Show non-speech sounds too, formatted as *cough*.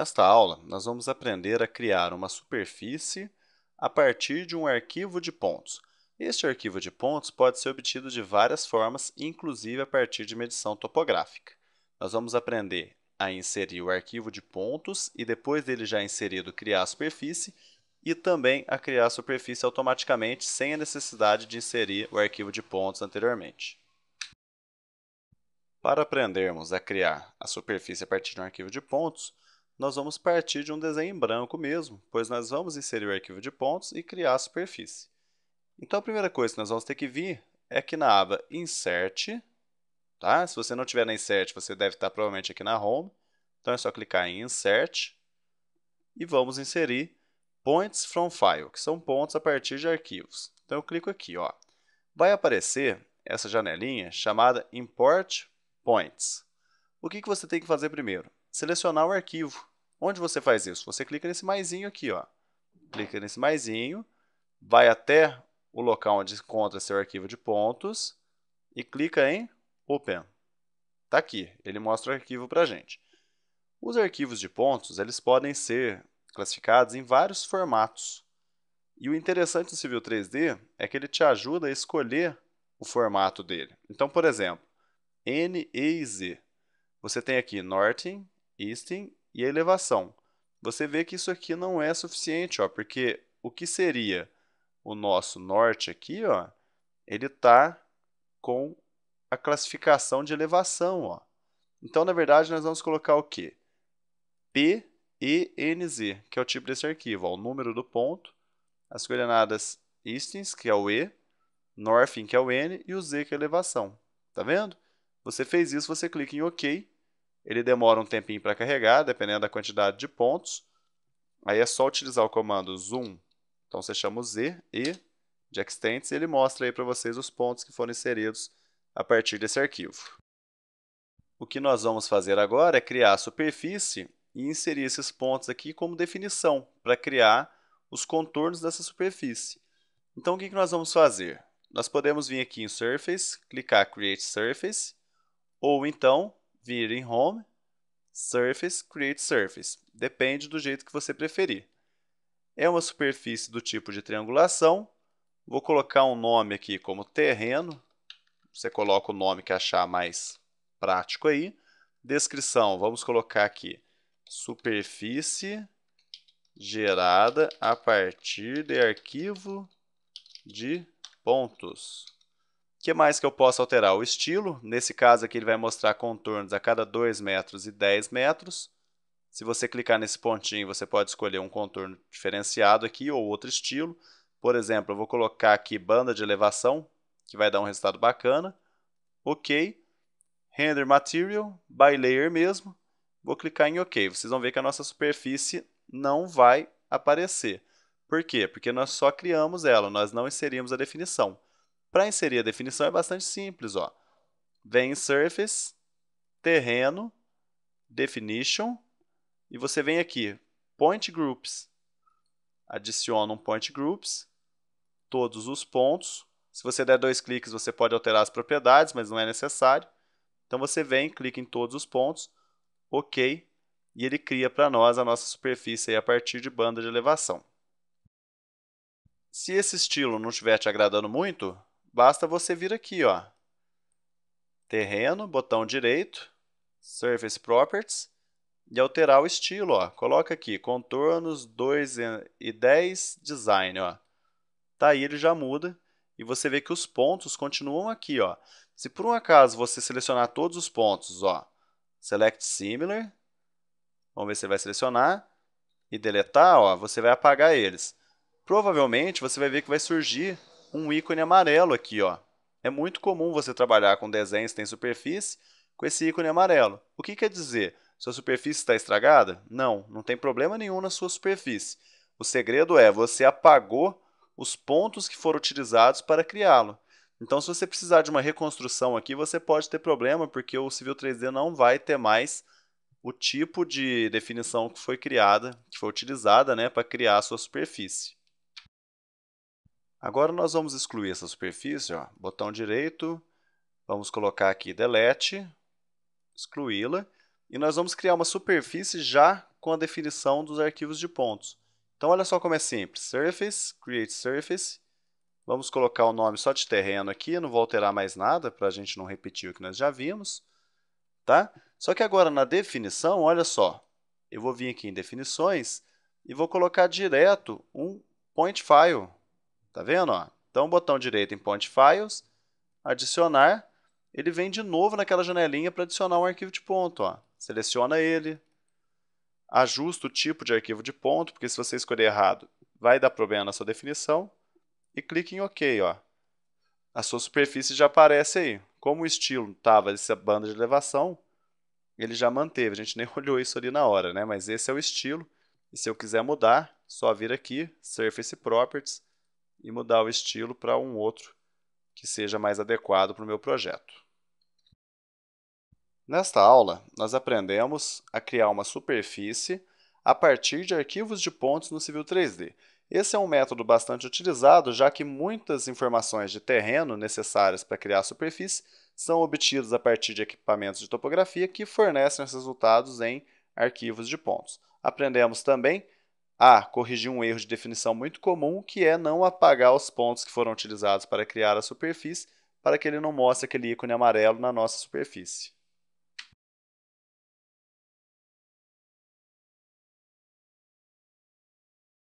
Nesta aula, nós vamos aprender a criar uma superfície a partir de um arquivo de pontos. Este arquivo de pontos pode ser obtido de várias formas, inclusive a partir de medição topográfica. Nós vamos aprender a inserir o arquivo de pontos e, depois dele já inserido, criar a superfície e também a criar a superfície automaticamente, sem a necessidade de inserir o arquivo de pontos anteriormente. Para aprendermos a criar a superfície a partir de um arquivo de pontos, nós vamos partir de um desenho em branco mesmo, pois nós vamos inserir o arquivo de pontos e criar a superfície. Então, a primeira coisa que nós vamos ter que vir é que na aba Insert, tá? se você não tiver na Insert, você deve estar provavelmente aqui na Home, então é só clicar em Insert e vamos inserir Points from File, que são pontos a partir de arquivos. Então, eu clico aqui. Ó. Vai aparecer essa janelinha chamada Import Points. O que, que você tem que fazer primeiro? Selecionar o arquivo Onde você faz isso? Você clica nesse maisinho aqui, ó. Clica nesse maisinho, vai até o local onde encontra seu arquivo de pontos e clica em Open. Está aqui, ele mostra o arquivo para a gente. Os arquivos de pontos eles podem ser classificados em vários formatos. E o interessante do Civil 3D é que ele te ajuda a escolher o formato dele. Então, por exemplo, N, E e Z. Você tem aqui Northern, Eastern e a elevação. Você vê que isso aqui não é suficiente, ó, porque o que seria o nosso norte aqui, ó, ele está com a classificação de elevação. Ó. Então, na verdade, nós vamos colocar o quê? PENZ, que é o tipo desse arquivo, ó, o número do ponto, as coordenadas Eastings, que é o E, northin, que é o N, e o Z, que é a elevação. Tá vendo? Você fez isso, você clica em OK ele demora um tempinho para carregar, dependendo da quantidade de pontos. Aí é só utilizar o comando zoom. Então você chama o Z e de extents e ele mostra aí para vocês os pontos que foram inseridos a partir desse arquivo. O que nós vamos fazer agora é criar a superfície e inserir esses pontos aqui como definição para criar os contornos dessa superfície. Então o que nós vamos fazer? Nós podemos vir aqui em Surface, clicar Create Surface, ou então vir em Home, Surface, Create Surface. Depende do jeito que você preferir. É uma superfície do tipo de triangulação. Vou colocar um nome aqui como terreno. Você coloca o nome que achar mais prático aí. Descrição, vamos colocar aqui superfície gerada a partir de arquivo de pontos. O que mais que eu posso alterar? O estilo, nesse caso aqui ele vai mostrar contornos a cada 2 metros e 10 metros. Se você clicar nesse pontinho, você pode escolher um contorno diferenciado aqui ou outro estilo. Por exemplo, eu vou colocar aqui banda de elevação, que vai dar um resultado bacana. OK. Render Material, By Layer mesmo. Vou clicar em OK. Vocês vão ver que a nossa superfície não vai aparecer. Por quê? Porque nós só criamos ela, nós não inserimos a definição. Para inserir a definição é bastante simples. Ó. Vem em Surface, Terreno, Definition, e você vem aqui, Point Groups. Adiciona um Point Groups, todos os pontos. Se você der dois cliques, você pode alterar as propriedades, mas não é necessário. Então você vem, clica em todos os pontos, OK, e ele cria para nós a nossa superfície a partir de banda de elevação. Se esse estilo não estiver te agradando muito, Basta você vir aqui, ó, terreno, botão direito, Surface Properties, e alterar o estilo. Ó. Coloca aqui, contornos 2 e 10, design. Ó. Tá aí, ele já muda. E você vê que os pontos continuam aqui. Ó. Se por um acaso você selecionar todos os pontos, ó, Select Similar, vamos ver se ele vai selecionar, e deletar, ó, você vai apagar eles. Provavelmente você vai ver que vai surgir um ícone amarelo aqui, ó. É muito comum você trabalhar com desenhos que têm superfície com esse ícone amarelo. O que quer dizer? Sua superfície está estragada? Não, não tem problema nenhum na sua superfície. O segredo é você apagou os pontos que foram utilizados para criá-lo. Então, se você precisar de uma reconstrução aqui, você pode ter problema, porque o Civil 3D não vai ter mais o tipo de definição que foi criada, que foi utilizada né, para criar a sua superfície. Agora nós vamos excluir essa superfície, ó, botão direito, vamos colocar aqui delete, excluí-la, e nós vamos criar uma superfície já com a definição dos arquivos de pontos. Então olha só como é simples, surface, create surface, vamos colocar o nome só de terreno aqui, não vou alterar mais nada para a gente não repetir o que nós já vimos, tá? Só que agora na definição, olha só, eu vou vir aqui em definições e vou colocar direto um point file, Tá vendo? Ó? Então, botão direito em Point Files, adicionar, ele vem de novo naquela janelinha para adicionar um arquivo de ponto. Ó. Seleciona ele, ajusta o tipo de arquivo de ponto, porque se você escolher errado, vai dar problema na sua definição, e clique em OK. Ó. A sua superfície já aparece aí. Como o estilo estava essa banda de elevação, ele já manteve. A gente nem *laughs* olhou isso ali na hora, né? mas esse é o estilo. E se eu quiser mudar, só vir aqui, Surface Properties, e mudar o estilo para um outro que seja mais adequado para o meu projeto. Nesta aula, nós aprendemos a criar uma superfície a partir de arquivos de pontos no Civil 3D. Esse é um método bastante utilizado, já que muitas informações de terreno necessárias para criar a superfície são obtidas a partir de equipamentos de topografia que fornecem os resultados em arquivos de pontos. Aprendemos também a. Ah, corrigir um erro de definição muito comum, que é não apagar os pontos que foram utilizados para criar a superfície, para que ele não mostre aquele ícone amarelo na nossa superfície.